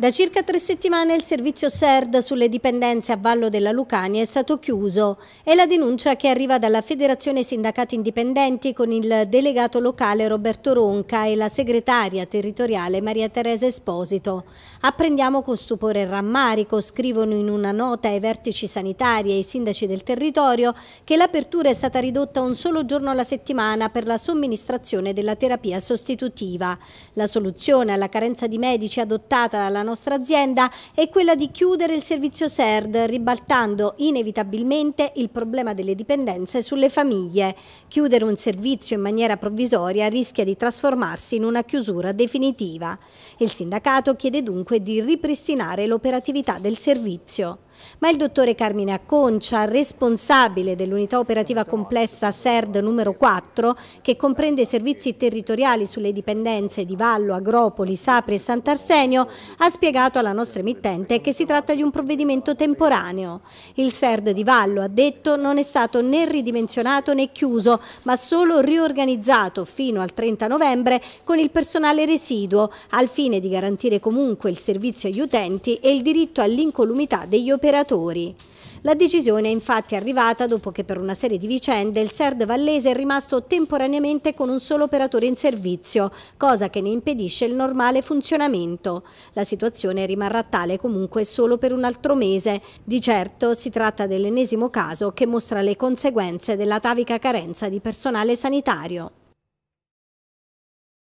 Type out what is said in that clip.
Da circa tre settimane il servizio SERD sulle dipendenze a Vallo della Lucania è stato chiuso e la denuncia che arriva dalla Federazione Sindacati Indipendenti con il delegato locale Roberto Ronca e la segretaria territoriale Maria Teresa Esposito. Apprendiamo con stupore e rammarico, scrivono in una nota ai vertici sanitari e ai sindaci del territorio, che l'apertura è stata ridotta un solo giorno alla settimana per la somministrazione della terapia sostitutiva. La soluzione alla carenza di medici adottata dalla nostra azienda è quella di chiudere il servizio SERD, ribaltando inevitabilmente il problema delle dipendenze sulle famiglie. Chiudere un servizio in maniera provvisoria rischia di trasformarsi in una chiusura definitiva. Il sindacato chiede dunque di ripristinare l'operatività del servizio. Ma il dottore Carmine Acconcia, responsabile dell'unità operativa complessa SERD numero 4, che comprende i servizi territoriali sulle dipendenze di Vallo, Agropoli, Sapri e Sant'Arsenio, ha spiegato alla nostra emittente che si tratta di un provvedimento temporaneo. Il SERD di Vallo, ha detto, non è stato né ridimensionato né chiuso, ma solo riorganizzato fino al 30 novembre con il personale residuo, al fine di garantire comunque il servizio agli utenti e il diritto all'incolumità degli operatori operatori. La decisione è infatti arrivata dopo che per una serie di vicende il Serd Vallese è rimasto temporaneamente con un solo operatore in servizio, cosa che ne impedisce il normale funzionamento. La situazione rimarrà tale comunque solo per un altro mese. Di certo si tratta dell'ennesimo caso che mostra le conseguenze dell'atavica carenza di personale sanitario.